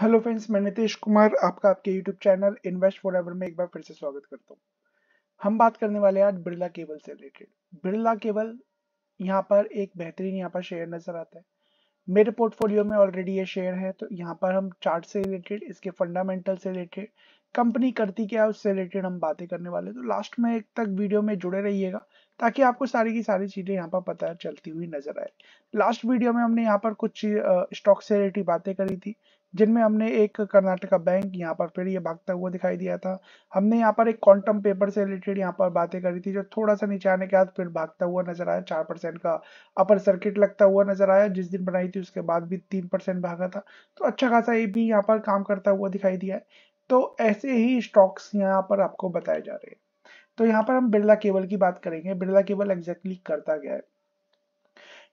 hello friends मैं नितेश कुमार आपका आपके YouTube channel invest for ever में एक बार फिर से स्वागत करता हूँ हम बात करने वाले हैं आज बिरला केबल से रिलेटेड बिरला केबल यहाँ पर एक बेहतरीन यहाँ पर शेयर नजर आता है मेरे पोर्टफोलियो में ऑलरेडी ये शेयर है तो यहाँ पर हम चार्ट से रिलेटेड इसके फंडामेंटल से रिलेटेड कंपनी करती क्या उससे रिलेटेड हम बातें करने वाले तो लास्ट में एक तक वीडियो में जुड़े रहिएगा ताकि आपको सारी की सारी चीज़ें यहाँ पर पता चलती हुई नजर आए लास्ट वीडियो में हमने यहाँ पर कुछ स्टॉक से रिलेटेड बातें करी थी जिनमें हमने एक कर्नाटका बैंक यहाँ पर फिर ये भागता हुआ दिखाई दिया था हमने यहाँ पर एक क्वांटम पेपर से रिलेटेड यहाँ पर बातें करी थी जो थोड़ा सा नीचे आने के बाद फिर भागता हुआ नजर आया चार परसेंट का अपर सर्किट लगता हुआ नजर आया जिस दिन बनाई थी उसके बाद भी तीन परसेंट भागा था तो अच्छा खासा ये भी यहाँ पर काम करता हुआ दिखाई दिया है तो ऐसे ही स्टॉक्स यहाँ पर आपको बताए जा रहे हैं तो यहाँ पर हम बिरला केबल की बात करेंगे बिरला केबल एग्जैक्टली करता गया है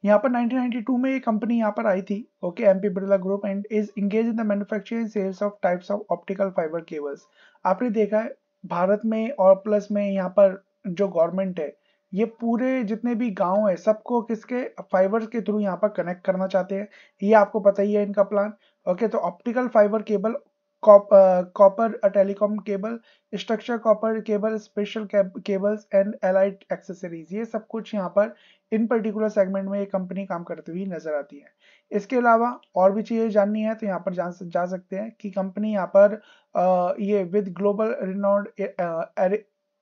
यहाँ पर 1992 में ये कंपनी यहाँ पर आई थी okay MP Birla group and is engage in the manufacturing sales of types of optical fibre cables आपने देखा है भारत में और प्लस में यहाँ पर जो गवर्नमेंट है ये पूरे जितने भी गांव है सबको किसके फाइबर के थ्रू यहाँ पर कनेक्ट करना चाहते हैं ये आपको पता ही है इनका प्लान ओके तो optical fibre cable copper telecom cable structure copper cable special cables and allied accessories ये सब कुछ यहाँ पर इन पर्टिकुलर सेगमेंट में ये कंपनी काम करती हुई नजर आती है इसके अलावा और भी चीजें जाननी है तो यहाँ पर जान जा सकते हैं कि कंपनी यहाँ पर आ, uh, ये विद ग्लोबल रिनॉर्ड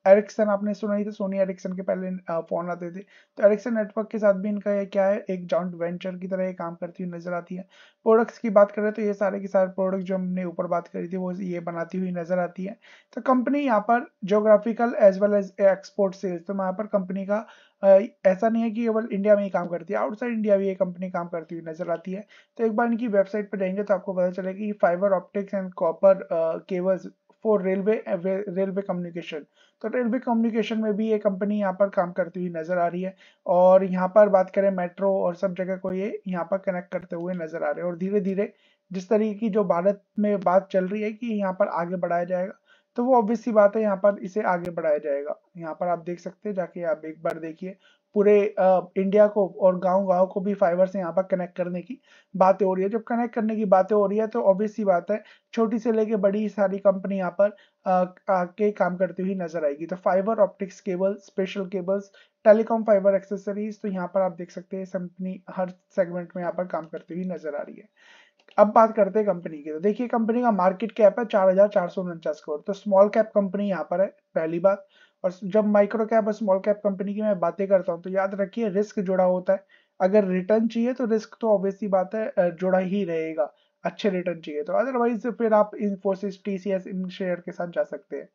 एरिक्सन आपने सुना ही था सोनी एरिक्सन के पहले फोन आते थे तो एरिक्सन नेटवर्क के साथ भी इनका ये क्या है एक जॉइंट वेंचर की तरह ये काम करती हुई नजर आती है प्रोडक्ट्स की बात करें तो ये सारे के सारे प्रोडक्ट जो हमने ऊपर बात करी थी वो ये बनाती हुई नजर आती है तो कंपनी यहाँ पर geographical as well as export sales तो यहाँ पर कंपनी का ऐसा नहीं है कि केवल इंडिया में ही काम करती है आउटसाइड इंडिया भी ये कंपनी काम करती हुई नजर आती है तो एक बार इनकी वेबसाइट पर जाएंगे तो आपको पता चलेगा कि fibre optics and copper cables for railway railway communication तो रेलवे कम्युनिकेशन में भी ये कंपनी यहाँ पर काम करती हुई नजर आ रही है और यहाँ पर बात करें मेट्रो और सब जगह को ये यहाँ पर कनेक्ट करते हुए नजर आ रहे हैं और धीरे धीरे जिस तरीके की जो भारत में बात चल रही है कि यहाँ पर आगे बढ़ाया जाएगा तो वो ऑब्वियस सी बात है यहाँ पर इसे आगे बढ़ाया जाएगा यहाँ पर आप देख सकते हैं जाके आप एक बार देखिए पूरे इंडिया को और गांव गांव को भी फाइबर से यहाँ पर कनेक्ट करने की बातें हो रही है जब कनेक्ट करने की बातें हो रही है तो ऑब्वियस सी बात है छोटी से लेके बड़ी सारी कंपनी यहाँ पर आके काम करती हुई नजर आएगी तो fibre optics cable special cables telecom fibre accessories तो यहाँ पर आप देख सकते हैं कंपनी हर सेगमेंट में यहाँ पर काम करती हुई नजर आ रही है अब बात करते हैं कंपनी की तो देखिए कंपनी का मार्केट कैप है चार हजार चार सौ उनचास करोड़ तो स्मॉल कैप कंपनी यहाँ पर है पहली बात और जब माइक्रो कैप और स्मॉल कैप कंपनी की मैं बातें करता हूँ तो याद रखिए रिस्क जुड़ा होता है अगर रिटर्न चाहिए तो रिस्क तो ऑब्वियसली बात है जुड़ा ही रहेगा अच्छे रिटर्न चाहिए तो अदरवाइज फिर आप इन्फोसिस टी सी इन शेयर के साथ जा सकते हैं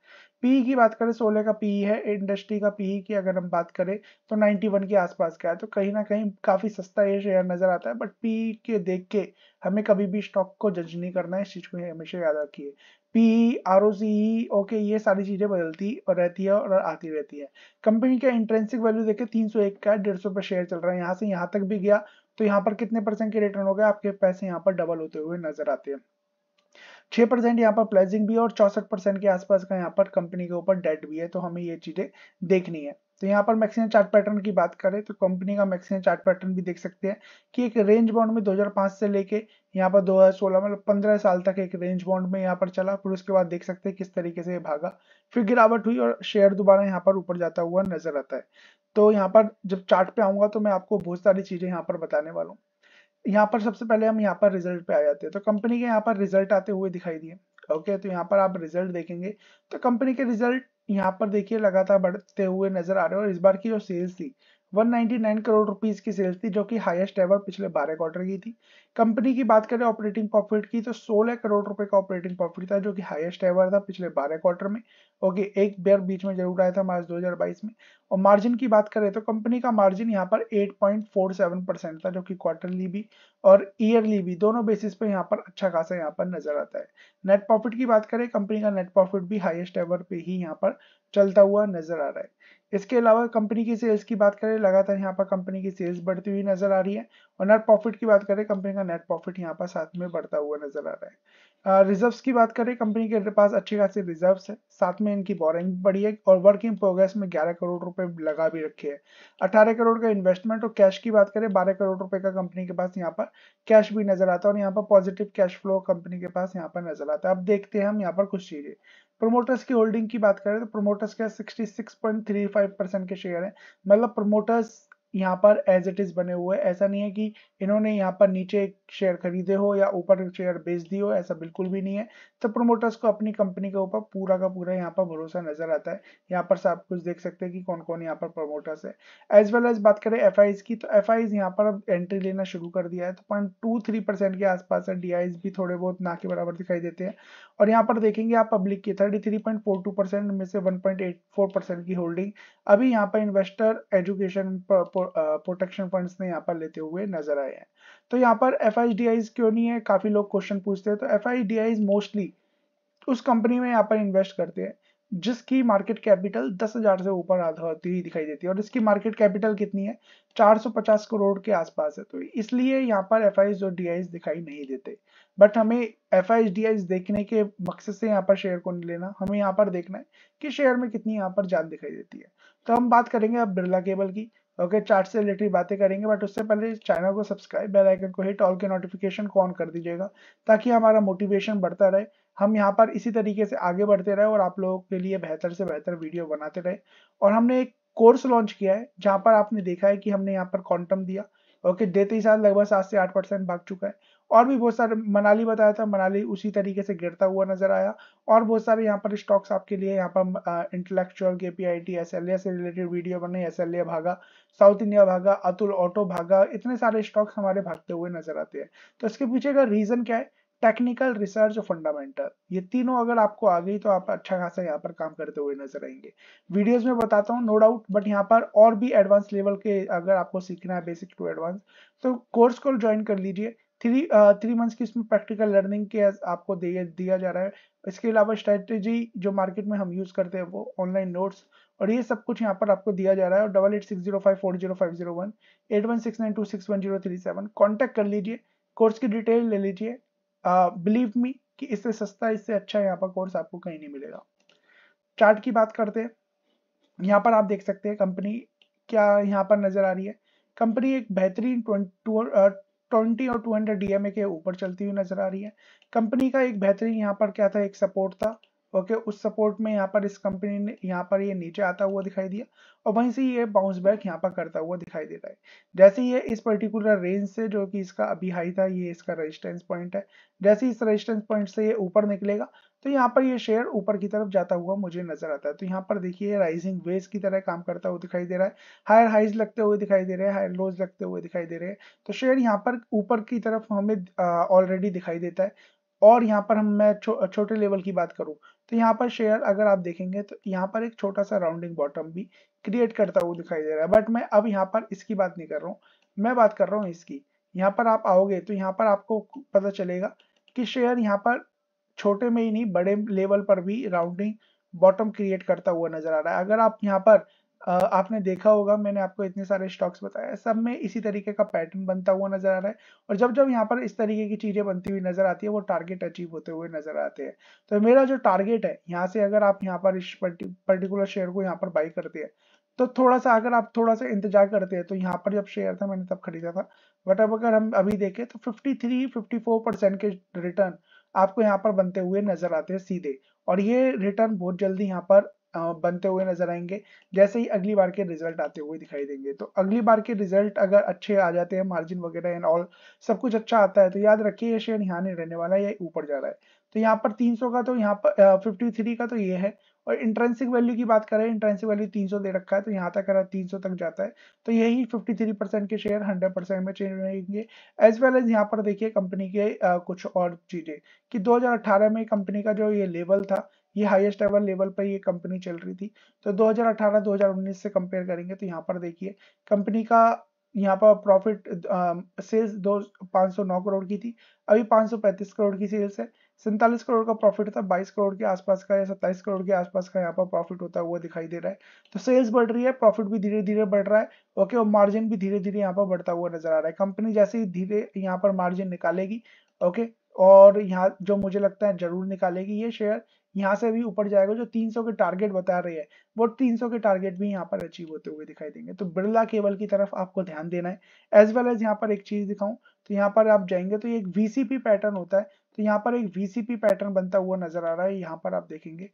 पी की बात करें सोलह का पी है इंडस्ट्री का पी की अगर हम बात करें तो नाइन्टी के आसपास का है तो कहीं ना कहीं काफ़ी सस्ता ये शेयर नज़र आता है बट पी के देख के हमें कभी भी स्टॉक को जज नहीं करना है इस चीज़ को हमेशा याद रखिए P R O C okay ये सारी चीज़ें बदलती और रहती है और आती रहती है कंपनी का इंट्रेंसिक वैल्यू देखे तीन सौ एक का डेढ़ सौ पर शेयर चल रहा है यहाँ से यहाँ तक भी गया तो यहाँ पर कितने परसेंट के रिटर्न हो गए आपके पैसे यहाँ पर डबल होते हुए नजर आते हैं छह परसेंट यहाँ पर प्लेजिंग भी है और चौसठ परसेंट के आसपास का यहाँ पर कंपनी के ऊपर डेट भी है तो हमें ये चीजें देखनी है तो यहाँ पर मैक्सिमम चार्ट पैटर्न की बात करें तो कंपनी का मैक्सिमम चार्ट पैटर्न भी देख सकते हैं कि एक रेंज बॉन्ड में 2005 से लेके यहाँ पर 2016 मतलब 15 साल तक एक रेंज बॉन्ड में यहाँ पर चला फिर उसके बाद देख सकते हैं किस तरीके से भागा फिर गिरावट हुई और शेयर दोबारा यहाँ पर ऊपर जाता हुआ नजर आता है तो यहाँ पर जब चार्ट पे आऊंगा तो मैं आपको बहुत सारी चीजें यहाँ पर बताने वाला हूँ यहाँ पर सबसे पहले हम यहाँ पर रिजल्ट पे आ जाते हैं तो कंपनी के यहाँ पर रिजल्ट आते हुए दिखाई दिए ओके तो यहाँ पर आप रिजल्ट देखेंगे तो कंपनी के रिजल्ट यहाँ पर देखिए लगातार बढ़ते हुए नजर आ रहे हैं और इस बार की जो सेल्स थी 199 करोड़ रुपीस की सेल्स थी जो कि हाईएस्ट एवर पिछले 12 क्वार्टर की थी कंपनी की बात करें ऑपरेटिंग प्रॉफिट की तो 16 करोड़ रुपए का ऑपरेटिंग प्रॉफिट था जो कि हाईएस्ट एवर था पिछले 12 क्वार्टर में ओके एक बेयर बीच में जरूर आया था मार्च 2022 में और मार्जिन की बात करें तो कंपनी का मार्जिन यहाँ पर एट परसेंट था जो की क्वार्टरली भी और ईयरली भी दोनों बेसिस पे यहाँ पर अच्छा खासा यहाँ पर नजर आता है नेट प्रॉफिट की बात करें कंपनी का नेट प्रॉफिट भी हाईएस्ट एवर पे ही यहाँ पर चलता हुआ नजर आ रहा है इसके अलावा कंपनी की सेल्स की बात करें लगातार यहाँ पर कंपनी की सेल्स बढ़ती हुई नजर आ रही है और नेट प्रॉफिट की बात करें कंपनी का नेट प्रॉफिट यहाँ पर साथ में बढ़ता हुआ नजर आ रहा है रिजर्व्स uh, की बात करें कंपनी के पास अच्छी खासी रिजर्व्स है साथ में इनकी बोरिंग बढ़ी है और वर्क इन प्रोग्रेस में 11 करोड़ रुपए लगा भी रखे हैं 18 करोड़ का इन्वेस्टमेंट और कैश की बात करें 12 करोड़ रुपए का कंपनी के पास यहाँ पर कैश भी नजर आता है और यहाँ पर पॉजिटिव कैश फ्लो कंपनी के पास यहाँ पर नजर आता है अब देखते हैं हम यहाँ पर कुछ चीजें प्रोमोटर्स की होल्डिंग की बात करें तो प्रोमोटर्स के सिक्सटी परसेंट के शेयर है मतलब प्रोमोटर्स यहाँ पर एज इट इज बने हुए ऐसा नहीं है कि इन्होंने यहाँ पर नीचे शेयर खरीदे हो या ऊपर शेयर बेच दिए हो ऐसा बिल्कुल भी नहीं है तो प्रोमोटर्स को अपनी कंपनी के ऊपर पूरा का पूरा यहाँ पर भरोसा नजर आता है यहाँ पर आप कुछ देख सकते हैं कि कौन कौन यहाँ पर प्रोमोटर्स है एज वेल एज बात करें एफ की तो एफ यहाँ पर एंट्री लेना शुरू कर दिया है तो पॉइंट के आसपास है डी भी थोड़े बहुत ना के बराबर दिखाई देते हैं और यहाँ पर देखेंगे आप पब्लिक की 33.42 परसेंट में से 1.84 परसेंट की होल्डिंग अभी यहाँ पर इन्वेस्टर एजुकेशन प्रोटेक्शन फंड्स ने यहाँ पर लेते हुए नजर आए हैं तो यहाँ पर एफ क्यों नहीं है काफी लोग क्वेश्चन पूछते हैं तो एफ मोस्टली उस कंपनी में यहाँ पर इन्वेस्ट करते हैं जिसकी मार्केट कैपिटल दस हजार से ऊपर आती हुई दिखाई देती है और इसकी मार्केट कैपिटल कितनी है 450 करोड़ के आसपास है तो इसलिए यहाँ पर एफ और डी दिखाई नहीं देते बट हमें एफ डी देखने के मकसद से यहाँ पर शेयर को नहीं लेना हमें यहाँ पर देखना है कि शेयर में कितनी यहाँ पर जान दिखाई देती है तो हम बात करेंगे अब बिरला केबल की ओके चार्ट से रिलेटेड बातें करेंगे बट उससे पहले चैनल को सब्सक्राइब बेल आइकन को हिट ऑल के नोटिफिकेशन को ऑन कर दीजिएगा ताकि हमारा मोटिवेशन बढ़ता रहे हम यहाँ पर इसी तरीके से आगे बढ़ते रहे और आप लोगों के लिए बेहतर से बेहतर वीडियो बनाते रहे और हमने एक कोर्स लॉन्च किया है जहाँ पर आपने देखा है कि हमने यहाँ पर क्वांटम दिया ओके देते ही साथ लगभग सात से आठ परसेंट भाग चुका है और भी बहुत सारे मनाली बताया था मनाली उसी तरीके से गिरता हुआ नजर आया और बहुत सारे यहाँ पर स्टॉक्स आपके लिए यहाँ पर इंटेलेक्चुअल के P I T S L A से रिलेटेड वीडियो बने एस एल ए भागा साउथ इंडिया भागा अतुल ऑटो भागा इतने सारे स्टॉक्स हमारे भागते हुए नजर आते हैं तो इसके पीछे का रीजन क्या है टेक्निकल रिसर्च और फंडामेंटल ये तीनों अगर आपको आ गई तो आप अच्छा खासा यहाँ पर काम करते हुए नजर आएंगे वीडियोस में बताता हूँ नो डाउट बट यहाँ पर और भी एडवांस लेवल के अगर आपको सीखना है बेसिक टू एडवांस तो कोर्स को ज्वाइन कर लीजिए थ्री थ्री मंथ्स की इसमें प्रैक्टिकल लर्निंग के आपको दे, दिया जा रहा है इसके अलावा स्ट्रेटेजी जो मार्केट में हम यूज़ करते हैं वो ऑनलाइन नोट्स और ये सब कुछ यहाँ पर आपको दिया जा रहा है और double eight six zero five four zero five zero one eight one six nine two six one zero three seven contact कर लीजिए कोर्स की डिटेल ले लीजिए बिलीव uh, मी कि इससे सस्ता इससे अच्छा यहाँ पर कोर्स आपको कहीं नहीं मिलेगा चार्ट की बात करते हैं यहाँ पर आप देख सकते हैं कंपनी क्या यहाँ पर नज़र आ रही है कंपनी एक बेहतरीन uh, ट्वेंटी और टू हंड्रेड डीएमए के ऊपर चलती हुई नजर आ रही है कंपनी का एक बेहतरीन यहाँ पर क्या था एक सपोर्ट था ओके उस सपोर्ट में यहाँ पर इस कंपनी ने यहाँ पर ये नीचे आता हुआ दिखाई दिया और वहीं से ये बाउंस बैक यहाँ पर करता हुआ दिखाई दे रहा है जैसे ये इस पर्टिकुलर रेंज से जो कि इसका अभी हाई था ये इसका रेजिस्टेंस पॉइंट है जैसे इस रेजिस्टेंस पॉइंट से ये ऊपर निकलेगा तो यहाँ पर ये शेयर ऊपर की तरफ जाता हुआ मुझे नजर आता है तो यहाँ पर देखिए राइजिंग वेज की तरह काम करता हुआ दिखाई दे रहा है हायर हाइज लगते हुए दिखाई दे रहे हैं हायर लोज लगते हुए दिखाई दे रहे हैं तो शेयर यहाँ पर ऊपर की तरफ हमें ऑलरेडी दिखाई देता है और यहाँ पर हम मैं छो, छोटे लेवल की बात करूँ तो यहाँ पर शेयर अगर आप देखेंगे तो यहाँ पर एक छोटा सा राउंडिंग बॉटम भी क्रिएट करता हुआ दिखाई दे रहा है बट मैं अब यहाँ पर इसकी बात नहीं कर रहा हूँ मैं बात कर रहा हूँ इसकी यहाँ पर आप आओगे तो यहाँ पर आपको पता चलेगा कि शेयर यहाँ पर छोटे में ही नहीं बड़े लेवल पर भी राउंडिंग बॉटम क्रिएट करता हुआ नजर आ रहा है अगर आप यहाँ पर आपने देखा होगा मैंने आपको इतने सारे स्टॉक्स बताया सब में इसी तरीके का पैटर्न बनता हुआ नजर आ रहा है और जब जब यहाँ पर इस तरीके की चीजें बनती हुई नजर आती है वो टारगेट अचीव होते हुए नजर आते हैं तो मेरा जो टारगेट है यहाँ से अगर आप यहाँ पर इस पर्टिकुलर शेयर को यहाँ पर बाई करते हैं तो थोड़ा सा अगर आप थोड़ा सा इंतजार करते हैं तो यहाँ पर जब शेयर था मैंने तब खरीदा था बट अब अगर हम अभी देखें तो फिफ्टी थ्री के रिटर्न आपको यहाँ पर बनते हुए नजर आते हैं सीधे और ये रिटर्न बहुत जल्दी यहाँ पर बनते हुए नजर आएंगे जैसे ही अगली बार के रिजल्ट आते हुए दिखाई देंगे तो अगली बार के रिजल्ट अगर अच्छे आ जाते हैं मार्जिन वगैरह एंड ऑल सब कुछ अच्छा आता है तो याद रखिए ये शेयर यहाँ नहीं रहने वाला है ये ऊपर जा रहा है तो यहाँ पर 300 का तो यहाँ पर 53 का तो ये है और इंट्रेंसिक वैल्यू की बात करें इंट्रेंसिक वैल्यू 300 दे रखा है तो यहाँ तक अगर 300 तक जाता है तो यही 53 परसेंट के शेयर 100 परसेंट में चेंज रहेंगे एज वेल एज यहाँ पर देखिए कंपनी के आ, कुछ और चीज़ें कि 2018 में कंपनी का जो ये लेवल था ये हाईएस्ट एवर लेवल पर ये कंपनी चल रही थी तो 2018-2019 से कंपेयर करेंगे तो यहाँ पर देखिए कंपनी का यहाँ पर प्रॉफिट सेल्स दो पाँच सौ नौ करोड़ की थी अभी पाँच सौ पैंतीस करोड़ की सेल्स है सैंतालीस करोड़ का प्रॉफिट था बाईस करोड़ के आसपास का या सत्ताईस करोड़ के आसपास का यहाँ पर प्रॉफिट होता हुआ दिखाई दे रहा है तो सेल्स बढ़ रही है प्रॉफिट भी धीरे धीरे बढ़ रहा है ओके और मार्जिन भी धीरे धीरे यहाँ पर बढ़ता हुआ नजर आ रहा है कंपनी जैसे ही धीरे यहाँ पर मार्जिन निकालेगी ओके और यहाँ जो मुझे लगता है जरूर निकालेगी ये शेयर यहाँ से भी ऊपर जाएगा जो 300 के टारगेट बता रहे हैं वो 300 के टारगेट भी यहाँ पर अचीव होते हुए दिखाई देंगे तो बिरला केबल की तरफ आपको ध्यान देना है एज वेल एज यहाँ पर एक चीज दिखाऊं तो यहाँ पर आप जाएंगे तो एक वीसीपी पैटर्न होता है तो यहाँ पर एक वीसीपी पैटर्न बनता हुआ नजर आ रहा है यहाँ पर आप देखेंगे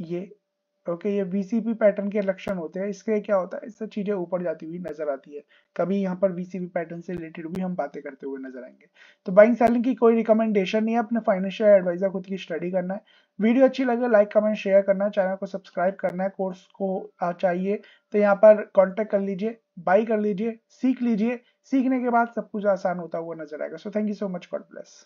ये ओके ये वीसीपी पैटर्न के लक्षण होते हैं इसके क्या होता है इससे चीजें ऊपर जाती हुई नजर आती है कभी यहाँ पर वीसीपी पैटर्न से रिलेटेड भी हम बातें करते हुए नजर आएंगे तो बाइंग सेलिंग की कोई रिकमेंडेशन नहीं है अपने फाइनेंशियल एडवाइजर खुद की स्टडी करना है वीडियो अच्छी लगे लाइक कमेंट शेयर करना है चैनल को सब्सक्राइब करना है कोर्स को चाहिए तो यहाँ पर कॉन्टेक्ट कर लीजिए बाई कर लीजिए सीख लीजिए सीखने के बाद सब कुछ आसान होता हुआ नजर आएगा so thank you so much God bless